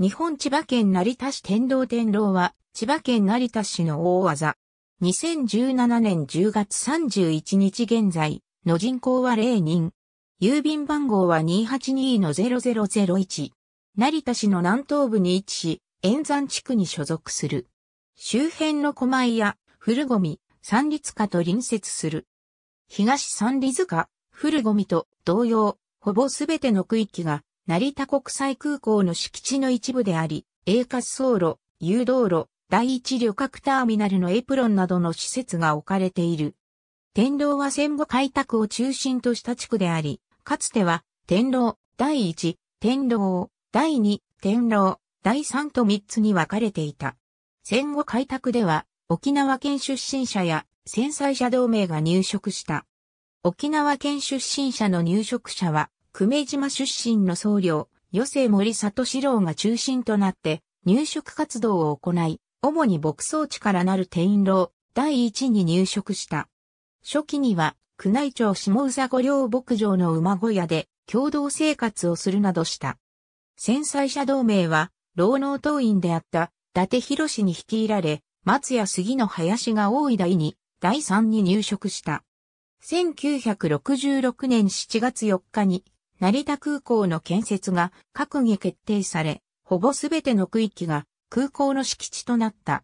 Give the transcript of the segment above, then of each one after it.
日本千葉県成田市天道天狼は、千葉県成田市の大技。2017年10月31日現在、の人口は0人。郵便番号は282-0001。成田市の南東部に位置し、沿山地区に所属する。周辺の小米や古ゴミ、三里塚と隣接する。東三里塚、古ゴミと同様、ほぼすべての区域が成田国際空港の敷地の一部であり、A 滑走路、誘導路、第一旅客ターミナルのエプロンなどの施設が置かれている。天狼は戦後開拓を中心とした地区であり、かつては、天狼、第一、天狼、第二、天狼、第三と三つに分かれていた。戦後開拓では、沖縄県出身者や戦災者同盟が入植した。沖縄県出身者の入植者は、久米島出身の僧侶、余生森里志郎が中心となって入植活動を行い、主に牧草地からなる天狼、第一に入植した。初期には、宮内庁下宇佐御寮牧場の馬小屋で共同生活をするなどした。戦災者同盟は、老農党員であった伊達博氏に率いられ、松屋杉の林が多い第に、第三に入植した。1966年7月4日に成田空港の建設が閣議決定され、ほぼすべての区域が空港の敷地となった。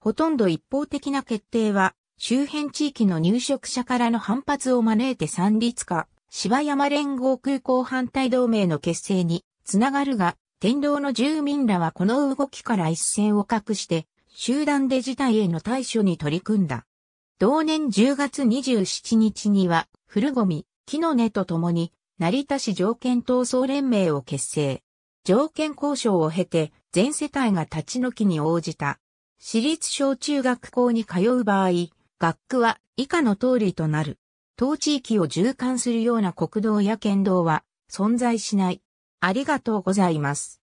ほとんど一方的な決定は、周辺地域の入植者からの反発を招いて三立化、芝山連合空港反対同盟の結成につながるが、天道の住民らはこの動きから一線を画して、集団で事態への対処に取り組んだ。同年10月27日には、古ゴミ、木の根と共に、成田市条件闘争連盟を結成。条件交渉を経て、全世帯が立ち退きに応じた。私立小中学校に通う場合、学区は以下の通りとなる。当地域を循環するような国道や県道は存在しない。ありがとうございます。